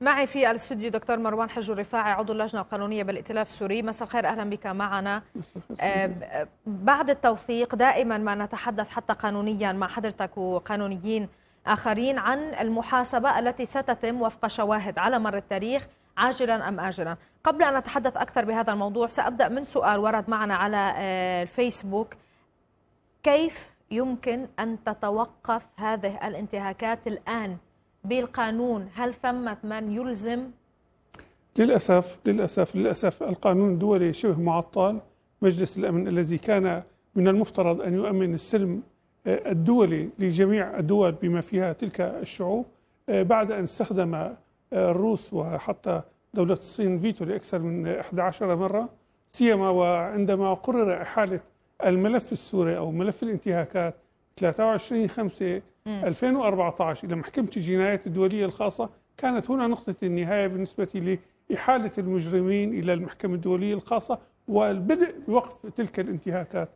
معي في الاستوديو دكتور مروان حج الرفاعي عضو اللجنه القانونيه بالائتلاف السوري مساء الخير اهلا بك معنا آه، بعد التوثيق دائما ما نتحدث حتى قانونيا مع حضرتك وقانونيين اخرين عن المحاسبه التي ستتم وفق شواهد على مر التاريخ عاجلا ام اجلا قبل ان اتحدث اكثر بهذا الموضوع سابدا من سؤال ورد معنا على آه، الفيسبوك كيف يمكن ان تتوقف هذه الانتهاكات الان بالقانون هل ثمة من يلزم للأسف للأسف للأسف القانون الدولي شبه معطل مجلس الأمن الذي كان من المفترض أن يؤمن السلم آه، الدولي لجميع الدول بما فيها تلك الشعوب آه، بعد أن استخدم آه، الروس وحتى دولة الصين فيتو لأكثر من 11 مرة سيما وعندما قرر إحالة الملف السوري أو ملف الانتهاكات 23 5 2014 إلى محكمة الجنايات الدولية الخاصة كانت هنا نقطة النهاية بالنسبة لإحالة المجرمين إلى المحكمة الدولية الخاصة والبدء بوقف تلك الانتهاكات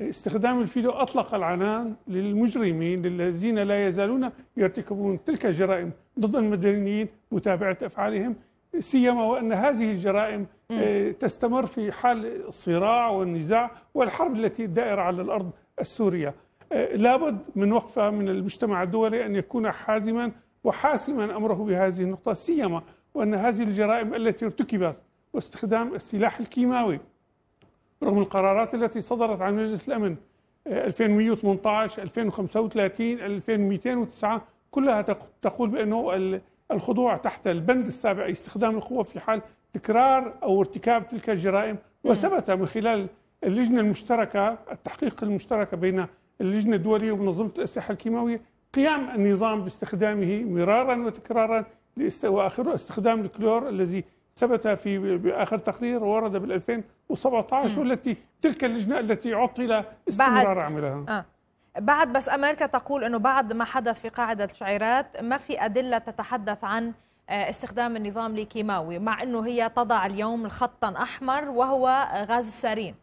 استخدام الفيديو أطلق العنان للمجرمين الذين لا يزالون يرتكبون تلك الجرائم ضد المدنيين متابعة أفعالهم سيما وأن هذه الجرائم م. آه، تستمر في حال الصراع والنزاع والحرب التي دائرة على الأرض السورية لابد من وقفة من المجتمع الدولي أن يكون حازما وحاسما أمره بهذه النقطة سيما وأن هذه الجرائم التي ارتكبت واستخدام السلاح الكيماوي رغم القرارات التي صدرت عن مجلس الأمن 2118 2035 2209 كلها تقول بأنه الخضوع تحت البند السابع استخدام القوة في حال تكرار أو ارتكاب تلك الجرائم وثبت من خلال اللجنة المشتركة التحقيق المشتركة بين اللجنة الدولية ومنظمة الأسلحة الكيماوية قيام النظام باستخدامه مرارا وتكرارا وآخره استخدام الكلور الذي ثبت في آخر تقرير ورد بال 2017 والتي تلك اللجنة التي عطل استمرار عملها آه. بعد بس أمريكا تقول أنه بعد ما حدث في قاعدة الشعيرات ما في أدلة تتحدث عن آه، استخدام النظام الكيماوي مع أنه هي تضع اليوم خطا أحمر وهو آه، غاز السارين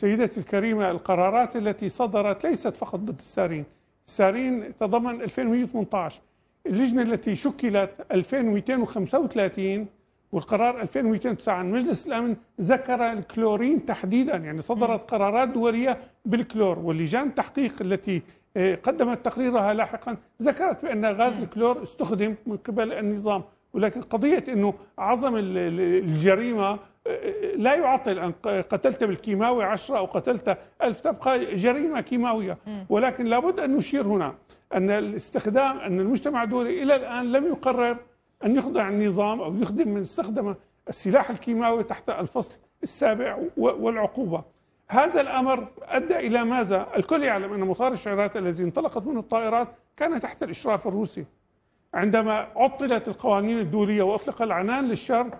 سيدتي الكريمة القرارات التي صدرت ليست فقط ضد السارين السارين تضمن 2118 اللجنة التي شكلت 2235 والقرار 2209 عن مجلس الأمن ذكر الكلورين تحديدا يعني صدرت قرارات دولية بالكلور واللجان التحقيق التي آه، قدمت تقريرها لاحقا ذكرت بأن غاز الكلور استخدم من قبل النظام ولكن قضية أنه عظم الجريمة آه، آه، لا يعطل أن قتلت بالكيماوي عشرة أو قتلت ألف تبقى جريمة كيماوية ولكن لابد أن نشير هنا أن الاستخدام أن المجتمع الدولي إلى الآن لم يقرر أن يخضع النظام أو يخدم من استخدم السلاح الكيماوي تحت الفصل السابع والعقوبة هذا الأمر أدى إلى ماذا؟ الكل يعلم أن مطار الشعرات الذي انطلقت منه الطائرات كان تحت الإشراف الروسي عندما عطلت القوانين الدولية وأطلق العنان للشر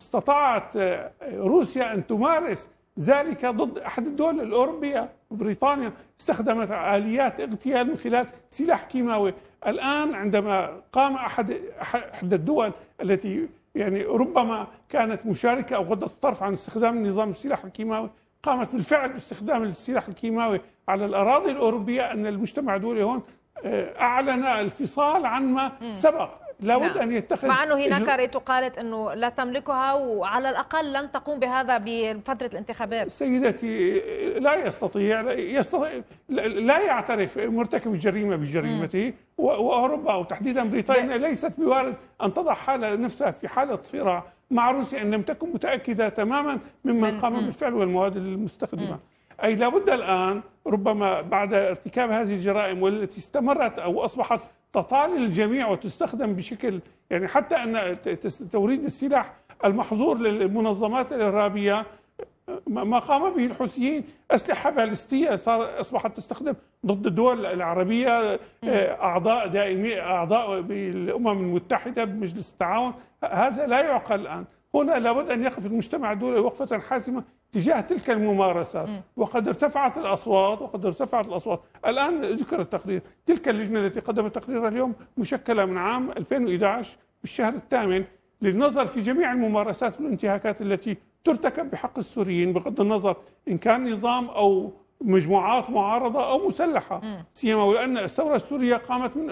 استطاعت آه، روسيا أن تمارس ذلك ضد أحد الدول الأوروبية بريطانيا استخدمت آليات اغتيال من خلال سلاح كيماوي الآن عندما قام أحد أحد الدول التي يعني ربما كانت مشاركة أو غضت الطرف عن استخدام نظام السلاح الكيماوي قامت بالفعل باستخدام السلاح الكيماوي على الأراضي الأوروبية أن المجتمع الدولي هون آه، اعلن الفصال عن ما سبق لابد نعم. ان يتخذ مع انه هناك ريتو قالت انه لا تملكها وعلى الاقل لن تقوم بهذا بفتره الانتخابات سيدتي لا يستطيع لا, يستطيع لا يعترف مرتكب الجريمه بجريمته واوروبا وتحديدا بريطانيا ليست بوارد ان تضع حالة نفسها في حاله صراع مع روسيا ان لم تكن متاكده تماما ممن قام بالفعل والمواد المستخدمه اي لابد الان ربما بعد ارتكاب هذه الجرائم والتي استمرت او اصبحت تطال الجميع وتستخدم بشكل يعني حتى ان توريد السلاح المحظور للمنظمات الارهابيه ما قام به الحوثيين اسلحه باليستيه صار اصبحت تستخدم ضد الدول العربيه اعضاء دائمي اعضاء بالامم المتحده بمجلس التعاون هذا لا يعقل الان هنا لابد أن يقف المجتمع الدولي وقفة حاسمة تجاه تلك الممارسات م. وقد ارتفعت الأصوات وقد ارتفعت الأصوات الآن ذكر التقرير تلك اللجنة التي قدمت تقريرها اليوم مشكلة من عام 2011 بالشهر الثامن للنظر في جميع الممارسات والانتهاكات التي ترتكب بحق السوريين بغض النظر إن كان نظام أو مجموعات معارضة أو مسلحة م. سيما ولأن الثورة السورية قامت من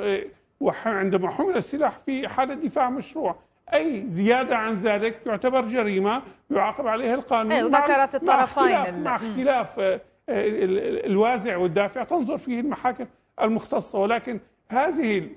عندما حمل السلاح في حالة دفاع مشروع أي زيادة عن ذلك تعتبر جريمة يعاقب عليها القانون أيوة وذكرت الطرفين مع اختلاف, مع آه، اختلاف آه، الوازع والدافع تنظر فيه المحاكم المختصة ولكن هذه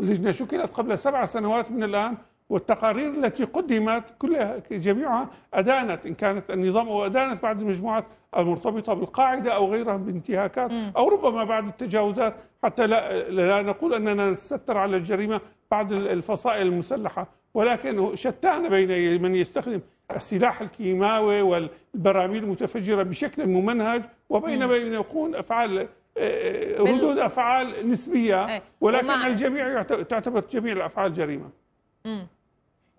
اللجنة شكلت قبل سبع سنوات من الآن والتقارير التي قدمت كلها جميعها أدانت إن كانت النظام أو أدانت بعض المجموعات المرتبطة بالقاعدة أو غيرها بانتهاكات أو ربما بعض التجاوزات حتى لا, لا نقول أننا نستر على الجريمة بعض الفصائل المسلحة ولكن شتان بين من يستخدم السلاح الكيماوي والبراميل المتفجره بشكل ممنهج وبين من يكون افعال آه، آه، ردود افعال نسبيه إيه، ولكن الجميع تعتبر جميع الافعال جريمه.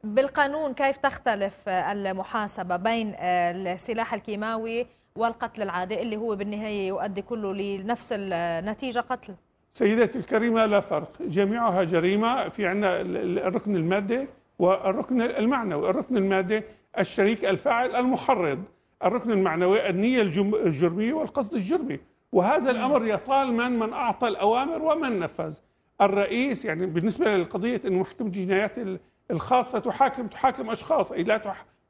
بالقانون كيف تختلف آه، المحاسبه بين السلاح الكيماوي والقتل العادي اللي هو بالنهايه يؤدي كله لنفس النتيجه قتل؟ سيدتي الكريمه لا فرق، جميعها جريمه، في عندنا الركن الماده والركن المعنوي الركن المادي الشريك الفاعل المحرض الركن المعنوي النية الجرمية والقصد الجرمي وهذا الأمر يطال من من أعطى الأوامر ومن نفذ الرئيس يعني بالنسبة لقضية أن محكمة الجنايات الخاصة تحاكم تحاكم أشخاص أي لا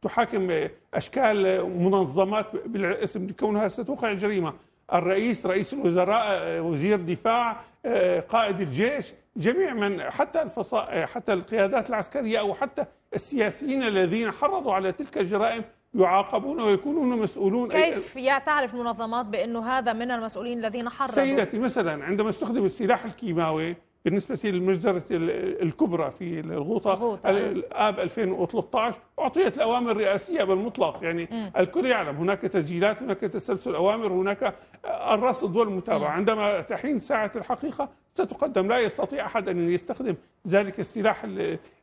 تحاكم أشكال منظمات بالاسم لكونها ستوقع جريمة الرئيس رئيس الوزراء وزير دفاع آه، قائد الجيش جميع من حتى الفصائل حتى القيادات العسكريه او حتى السياسيين الذين حرضوا على تلك الجرائم يعاقبون ويكونون مسؤولون كيف يا تعرف منظمات بانه هذا من المسؤولين الذين حرضوا سيدتي مثلا عندما استخدم السلاح الكيماوي بالنسبة للمجزرة الكبرى في الغوطة آب 2013 أعطيت الأوامر الرئاسية بالمطلق يعني م. الكل يعلم هناك تسجيلات هناك تسلسل أوامر هناك الرصد والمتابعة م. عندما تحين ساعة الحقيقة ستقدم لا يستطيع أحد أن يستخدم ذلك السلاح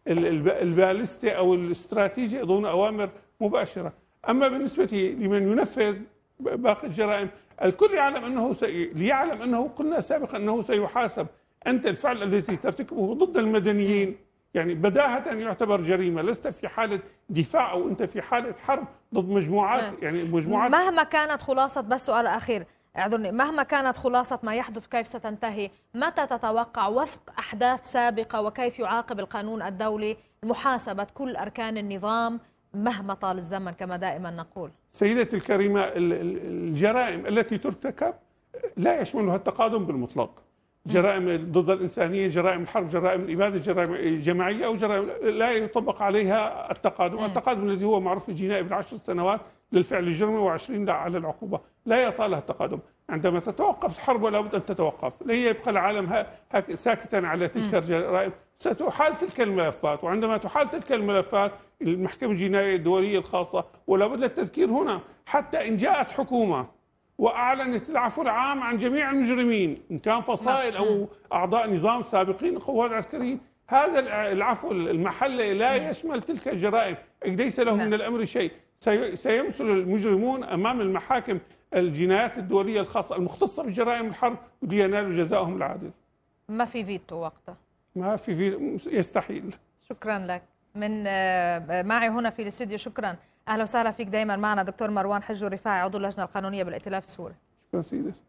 البالستي أو الاستراتيجي دون أوامر مباشرة أما بالنسبة لمن ينفذ باقي الجرائم الكل يعلم أنه سي... ليعلم أنه قلنا سابقا أنه سيحاسب أنت الفعل الذي ترتكبه ضد المدنيين يعني بداهة يعتبر جريمة لست في حالة دفاع أو أنت في حالة حرب ضد مجموعات آه. يعني مجموعات مهما كانت خلاصة بس سؤال أخير اعذرني مهما كانت خلاصة ما يحدث كيف ستنتهي متى تتوقع وفق أحداث سابقة وكيف يعاقب القانون الدولي محاسبة كل أركان النظام مهما طال الزمن كما دائما نقول سيدتي الكريمة الجرائم التي ترتكب لا يشملها التقادم بالمطلق جرائم ضد الإنسانية جرائم الحرب جرائم الإبادة جرائم الجماعية أو جرائم لا يطبق عليها التقادم نعم. التقادم الذي هو معروف في بالعشر سنوات للفعل الجرمي وعشرين على العقوبة لا يطالها التقادم عندما تتوقف الحرب ولا بد أن تتوقف لا يبقى العالم ساكتا على تلك نعم. الجرائم ستحال تلك الملفات وعندما تحال تلك الملفات المحكمة الجنائية الدولية الخاصة ولا بد التذكير هنا حتى إن جاءت حكومة واعلنت العفو العام عن جميع المجرمين ان كان فصائل او نعم. اعضاء نظام سابقين القوات العسكريه هذا العفو المحلي لا نعم. يشمل تلك الجرائم ليس لهم من نعم. الامر شيء سيمثل المجرمون امام المحاكم الجنايات الدوليه الخاصه المختصه بجرائم الحرب ولينالوا جزاؤهم العادل ما في فيتو وقتها ما في فيتو يستحيل شكرا لك من آه، معي هنا في الاستديو شكرا اهلا وسهلا فيك دائما معنا دكتور مروان حجو الرفاعي عضو اللجنه القانونيه بالائتلاف السوري شكرا